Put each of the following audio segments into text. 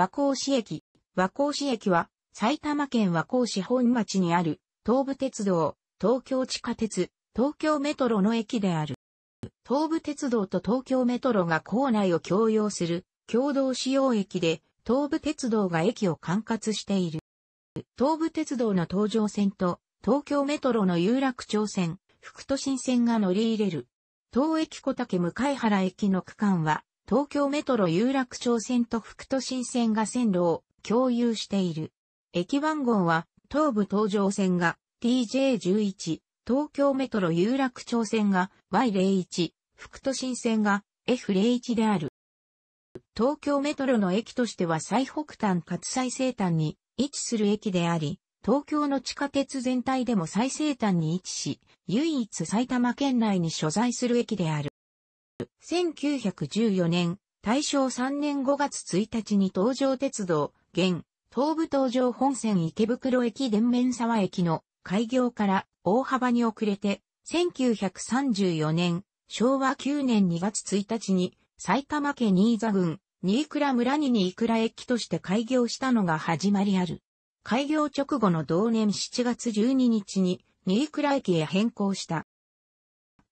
和光市駅。和光市駅は、埼玉県和光市本町にある、東武鉄道、東京地下鉄、東京メトロの駅である。東武鉄道と東京メトロが構内を共用する共同使用駅で、東武鉄道が駅を管轄している。東武鉄道の東上線と東京メトロの有楽町線、副都心線が乗り入れる。東駅小竹向原駅の区間は東京メトロ有楽町線と副都心線が線路を共有している。駅番号は東武東上線が TJ11、東京メトロ有楽町線が Y01、副都心線が F01 である。東京メトロの駅としては最北端かつ最西端に位置する駅であり、東京の地下鉄全体でも最西端に位置し、唯一埼玉県内に所在する駅である。1914年、大正3年5月1日に東上鉄道、現、東武東上本線池袋駅電面沢駅の開業から大幅に遅れて、1934年、昭和9年2月1日に埼玉県新座郡、新倉村に新倉駅として開業したのが始まりある。開業直後の同年7月12日に新倉駅へ変更した。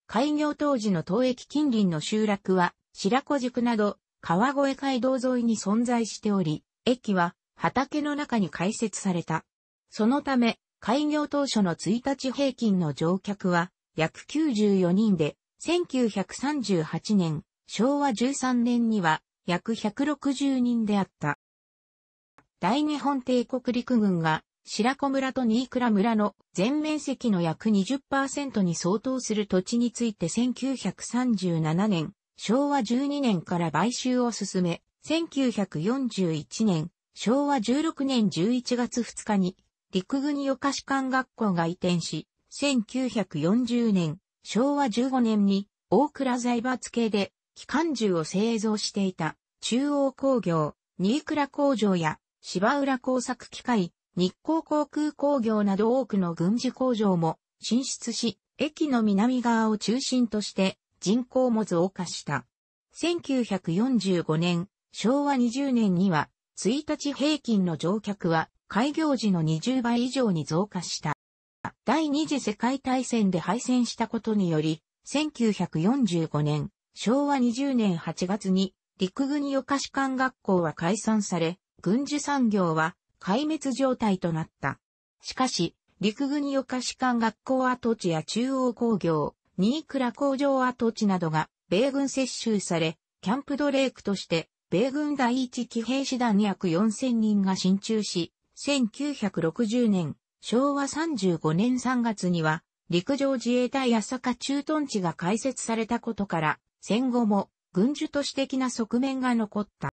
開業当時の当駅近隣の集落は、白子塾など、川越街道沿いに存在しており、駅は畑の中に開設された。そのため、開業当初の1日平均の乗客は約94人で、1938年、昭和13年には約160人であった。大日本帝国陸軍が白子村と新倉村の全面積の約20%に相当する土地について1937年、昭和12年から買収を進め、1941年、昭和16年11月2日に、陸軍予科士官学校が移転し、1940年、昭和15年に、大倉財閥系で、機関銃を製造していた、中央工業、新倉工場や、芝浦工作機械、日光航空工業など多くの軍事工場も進出し、駅の南側を中心として人口も増加した。1945年、昭和20年には、1日平均の乗客は開業時の20倍以上に増加した。第二次世界大戦で敗戦したことにより、1945年、昭和20年8月に陸軍予科士官学校は解散され、軍需産業は壊滅状態となった。しかし、陸軍予か士官学校跡地や中央工業、新倉工場跡地などが米軍接収され、キャンプドレークとして米軍第一騎兵師団約4000人が進駐し、1960年、昭和35年3月には、陸上自衛隊八坂駐屯地が開設されたことから、戦後も軍需都市的な側面が残った。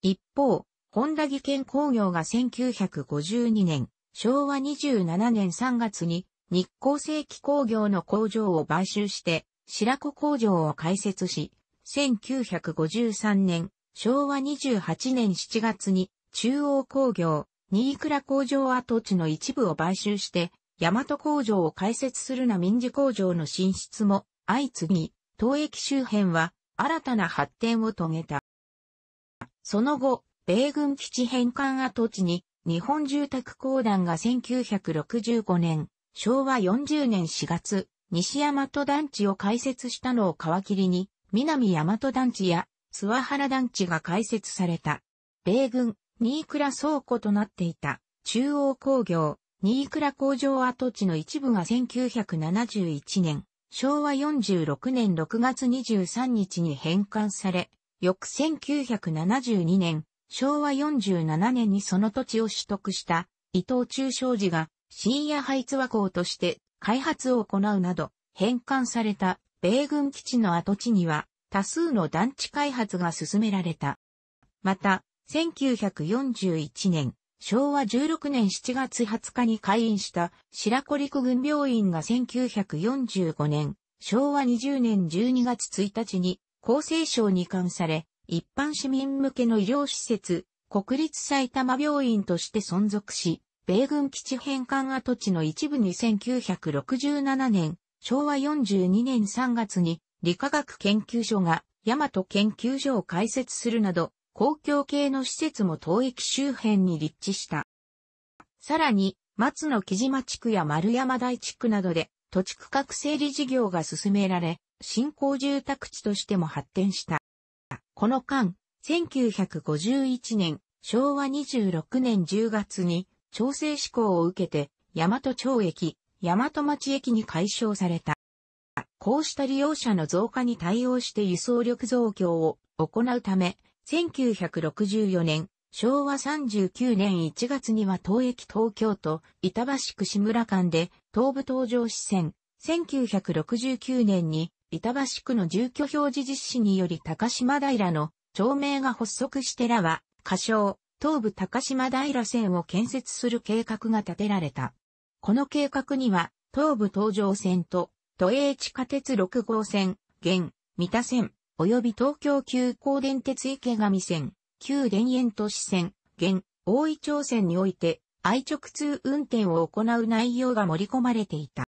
一方、本田技研工業が1952年、昭和27年3月に日光製機工業の工場を買収して白子工場を開設し、1953年、昭和28年7月に中央工業、新倉工場跡地の一部を買収して、大和工場を開設するな民事工場の進出も相次ぎ、東駅周辺は新たな発展を遂げた。その後、米軍基地返還跡地に、日本住宅公団が1965年、昭和40年4月、西大和団地を開設したのを皮切りに、南大和団地や諏訪原団地が開設された。米軍、新倉倉庫となっていた、中央工業、新倉工場跡地の一部が1971年、昭和46年6月23日に返還され、翌1972年、昭和47年にその土地を取得した伊藤忠商事が深夜配置和港として開発を行うなど返還された米軍基地の跡地には多数の団地開発が進められた。また、1941年、昭和16年7月20日に開院した白子陸軍病院が1945年、昭和20年12月1日に厚生省に移管され、一般市民向けの医療施設、国立埼玉病院として存続し、米軍基地返還跡地の一部に1967年、昭和42年3月に理化学研究所が大和研究所を開設するなど、公共系の施設も当駅周辺に立地した。さらに、松野木島地区や丸山台地区などで土地区画整理事業が進められ、新興住宅地としても発展した。この間、1951年、昭和26年10月に、調整施行を受けて、大和町駅、大和町駅に解消された。こうした利用者の増加に対応して輸送力増強を行うため、1964年、昭和39年1月には東駅東京都、板橋区志村間で東武東上支線、1969年に板橋区の住居表示実施により高島平の町名が発足してらは、仮称、東武高島平線を建設する計画が立てられた。この計画には、東武東上線と、都営地下鉄6号線、現、三田線、及び東京急行電鉄池上線、旧田園都市線、現、大井町線において、愛直通運転を行う内容が盛り込まれていた。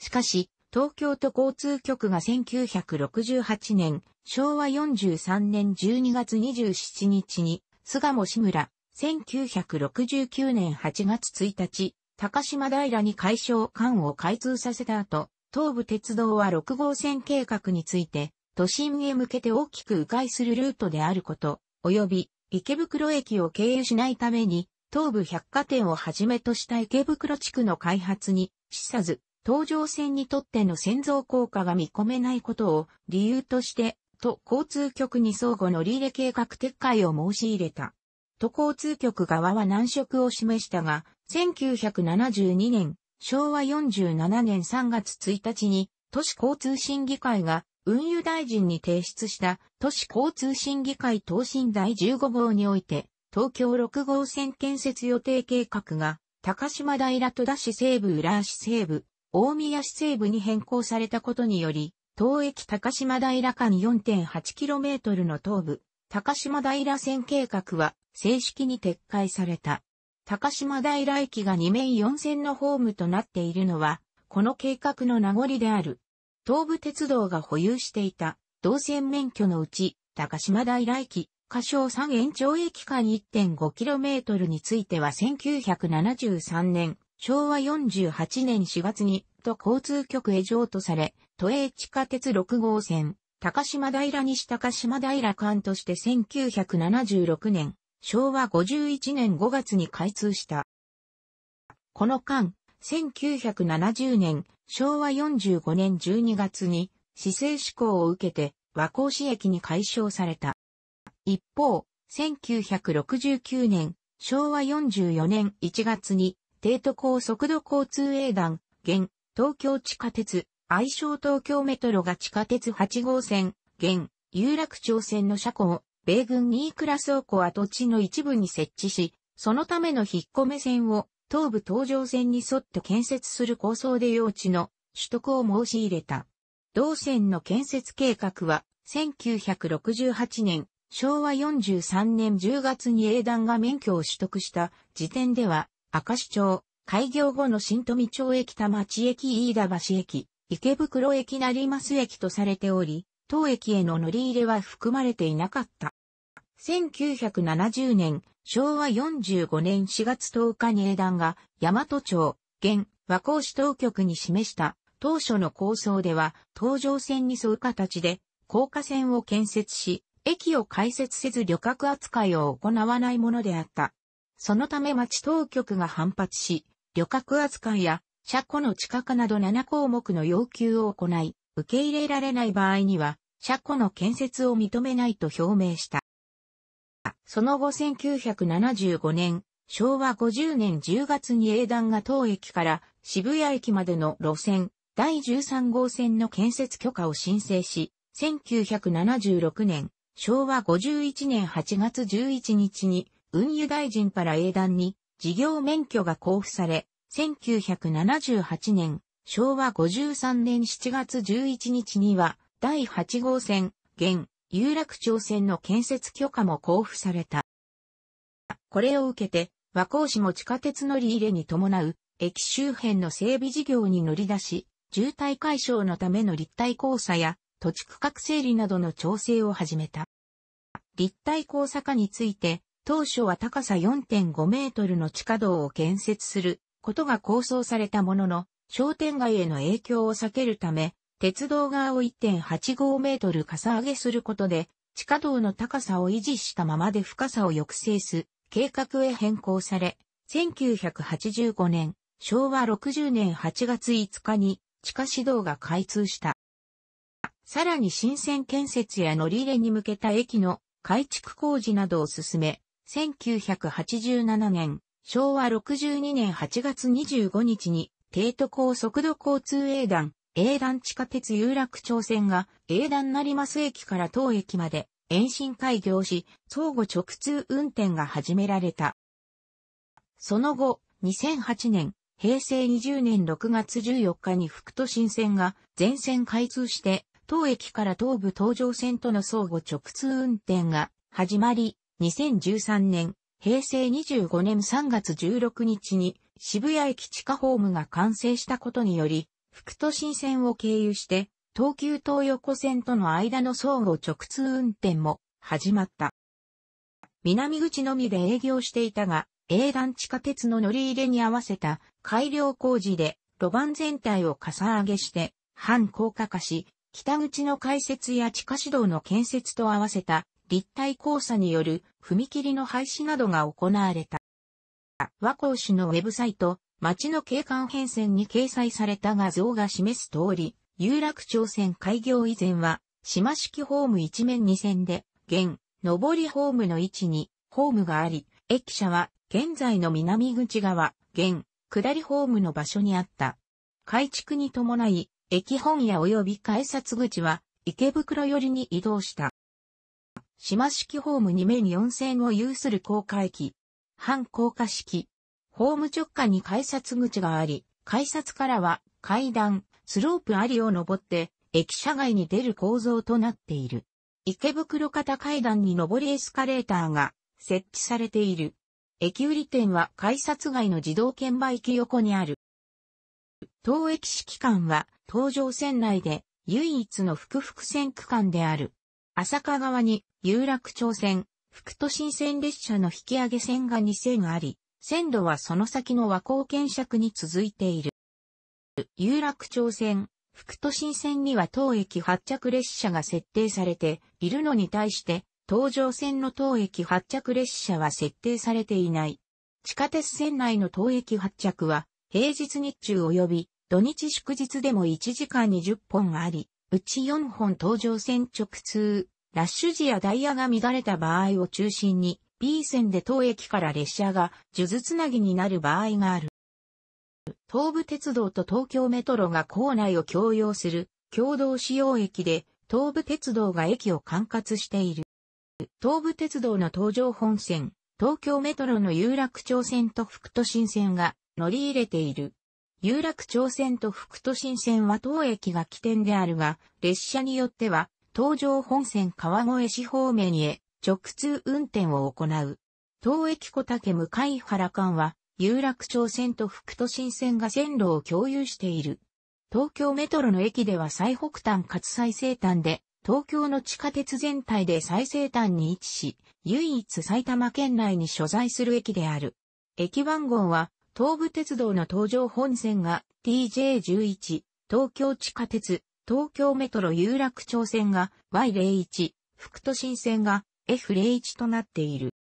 しかし、東京都交通局が1968年、昭和43年12月27日に、菅茂志村、1969年8月1日、高島平に解消管を開通させた後、東武鉄道は6号線計画について、都心へ向けて大きく迂回するルートであること、及び池袋駅を経由しないために、東武百貨店をはじめとした池袋地区の開発に、示さず、東上線にとっての先造効果が見込めないことを理由として、都交通局に相互乗り入れ計画撤回を申し入れた。都交通局側は難色を示したが、1972年、昭和47年3月1日に、都市交通審議会が運輸大臣に提出した都市交通審議会答申第15号において、東京6号線建設予定計画が、高島平戸田市西部浦和市西部、大宮市西部に変更されたことにより、東駅高島平間 4.8km の東部、高島平線計画は正式に撤回された。高島平駅が2面4線のホームとなっているのは、この計画の名残である。東武鉄道が保有していた同線免許のうち、高島平駅、仮称3延長駅間 1.5km については1973年昭和48年4月に、都交通局へ譲渡され、都営地下鉄6号線、高島平西高島平間として1976年、昭和51年5月に開通した。この間、1970年、昭和45年12月に、市政施行を受けて、和光市駅に改称された。一方、1969年、昭和44年1月に、帝都高速度交通営団、現、東京地下鉄、愛称東京メトロが地下鉄8号線、現、有楽町線の車庫を、米軍2クラス倉庫跡地の一部に設置し、そのための引っ込め線を、東武東上線に沿って建設する構想で用地の取得を申し入れた。同線の建設計画は、1968年、昭和43年10月に営団が免許を取得した時点では、明石町、開業後の新富町駅田町駅飯田橋駅、池袋駅成増駅とされており、当駅への乗り入れは含まれていなかった。1970年、昭和45年4月10日に英断が、大和町、現、和光市当局に示した当初の構想では、東上線に沿う形で、高架線を建設し、駅を開設せず旅客扱いを行わないものであった。そのため町当局が反発し、旅客扱いや車庫の近化など7項目の要求を行い、受け入れられない場合には、車庫の建設を認めないと表明した。その後1975年、昭和50年10月に英団が当駅から渋谷駅までの路線、第13号線の建設許可を申請し、1976年、昭和51年8月11日に運輸大臣から英断に事業免許が交付され、1978年、昭和53年7月11日には、第8号線、現、有楽町線の建設許可も交付された。これを受けて、和光市も地下鉄乗り入れに伴う、駅周辺の整備事業に乗り出し、渋滞解消のための立体交差や土地区画整理などの調整を始めた。立体交差化について、当初は高さ4.5メートルの地下道を建設することが構想されたものの、商店街への影響を避けるため、鉄道側を1.85メートルかさ上げすることで、地下道の高さを維持したままで深さを抑制す、計画へ変更され、1985年、昭和60年8月5日に地下市道が開通した。さらに新線建設や乗り入れに向けた駅の改築工事などを進め、1987年、昭和62年8月25日に、帝都高速度交通営団、営団地下鉄有楽町線が営団成増駅から当駅まで延伸開業し、相互直通運転が始められた。その後、2008年、平成20年6月14日に福都新線が全線開通して、当駅から東武東上線との相互直通運転が始まり、2013年、平成25年3月16日に渋谷駅地下ホームが完成したことにより、副都心線を経由して、東急東横線との間の相互直通運転も始まった。南口のみで営業していたが、営団地下鉄の乗り入れに合わせた改良工事で路盤全体をかさ上げして、半高架化し、北口の開設や地下指導の建設と合わせた立体交差による踏切の廃止などが行われた。和光市のウェブサイト、町の景観変遷に掲載された画像が示す通り、有楽町線開業以前は、島式ホーム一面二線で、現、上りホームの位置に、ホームがあり、駅舎は、現在の南口側、現、下りホームの場所にあった。改築に伴い、駅本屋及び改札口は、池袋寄りに移動した。島式ホーム2面4線を有する高架駅。半高架式。ホーム直下に改札口があり、改札からは階段、スロープありを登って、駅舎外に出る構造となっている。池袋型階段に上りエスカレーターが設置されている。駅売り店は改札外の自動券売機横にある。当駅式間は東上線内で唯一の複々線区間である。浅香川に有楽町線、福都新線列車の引き上げ線が2線あり、線路はその先の和光検尺に続いている。有楽町線、福都新線には当駅発着列車が設定されているのに対して、東上線の当駅発着列車は設定されていない。地下鉄線内の当駅発着は、平日日中及び土日祝日でも1時間20本あり、うち4本搭乗線直通、ラッシュ時やダイヤが乱れた場合を中心に、B 線で当駅から列車が数珠つなぎになる場合がある。東武鉄道と東京メトロが構内を共用する共同使用駅で、東武鉄道が駅を管轄している。東武鉄道の東上本線、東京メトロの有楽町線と副都心線が乗り入れている。有楽町線と副都心線は当駅が起点であるが、列車によっては、東上本線川越市方面へ直通運転を行う。東駅小竹向原間は、有楽町線と副都心線が線路を共有している。東京メトロの駅では最北端かつ最西端で、東京の地下鉄全体で最西端に位置し、唯一埼玉県内に所在する駅である。駅番号は東武鉄道の東上本線が TJ11、東京地下鉄、東京メトロ有楽町線が Y01、副都心線が F01 となっている。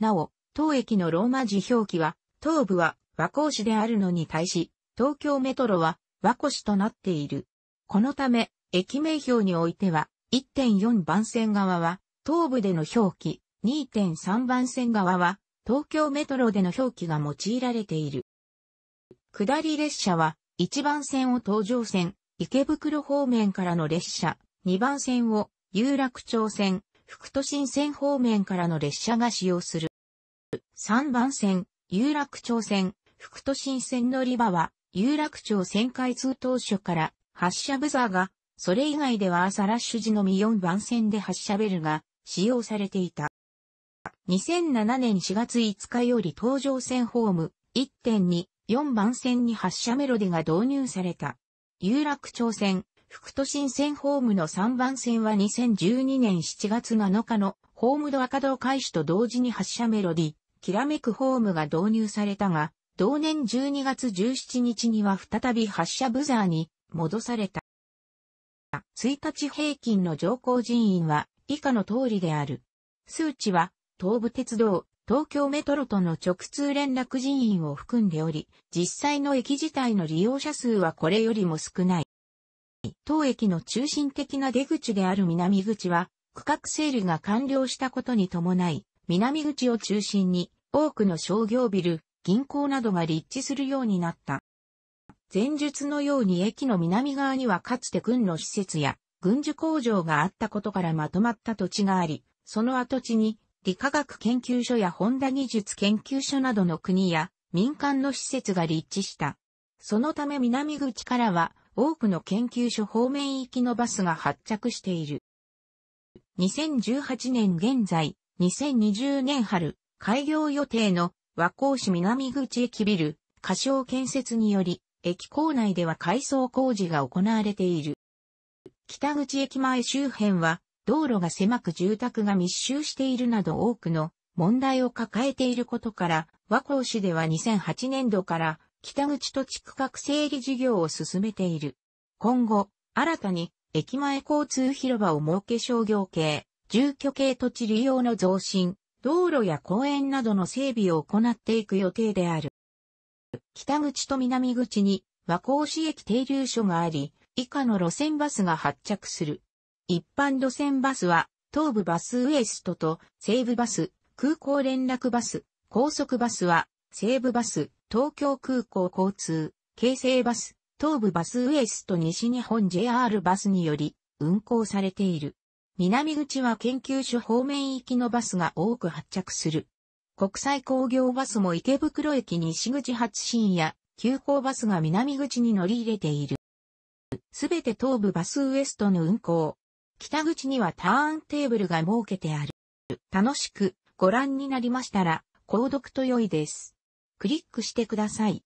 なお、当駅のローマ字表記は、東武は和光市であるのに対し、東京メトロは和光市となっている。このため、駅名表においては、1.4番線側は、東部での表記、2.3番線側は、東京メトロでの表記が用いられている。下り列車は、1番線を東上線、池袋方面からの列車、2番線を有楽町線、副都心線方面からの列車が使用する。3番線、有楽町線、副都心線乗り場は、有楽町線開通当初から発車ブザーが、それ以外では朝ラッシュ時のみ4番線で発車ベルが使用されていた。2007年4月5日より東上線ホーム1.2、4番線に発車メロディが導入された。有楽町線、副都心線ホームの3番線は2012年7月7日のホームドア稼働開始と同時に発車メロディ、きらめくホームが導入されたが、同年12月17日には再び発車ブザーに戻された。1日平均の乗降人員は以下の通りである。数値は東武鉄道、東京メトロとの直通連絡人員を含んでおり、実際の駅自体の利用者数はこれよりも少ない。当駅の中心的な出口である南口は、区画整理が完了したことに伴い、南口を中心に多くの商業ビル、銀行などが立地するようになった。前述のように駅の南側にはかつて軍の施設や軍需工場があったことからまとまった土地があり、その跡地に理化学研究所やホンダ技術研究所などの国や民間の施設が立地した。そのため南口からは多くの研究所方面行きのバスが発着している。2018年現在、2020年春、開業予定の和光市南口駅ビル、仮称建設により、駅構内では改装工事が行われている。北口駅前周辺は、道路が狭く住宅が密集しているなど多くの問題を抱えていることから、和光市では2008年度から北口土地区画整理事業を進めている。今後、新たに駅前交通広場を設け商業系、住居系土地利用の増進、道路や公園などの整備を行っていく予定である。北口と南口に和光市駅停留所があり、以下の路線バスが発着する。一般路線バスは、東武バスウエストと西武バス、空港連絡バス、高速バスは、西武バス、東京空港交通、京成バス、東武バスウエスト西日本 JR バスにより運行されている。南口は研究所方面行きのバスが多く発着する。国際工業バスも池袋駅西口発進や急行バスが南口に乗り入れている。すべて東武バスウエストの運行、北口にはターンテーブルが設けてある。楽しくご覧になりましたら、購読と良いです。クリックしてください。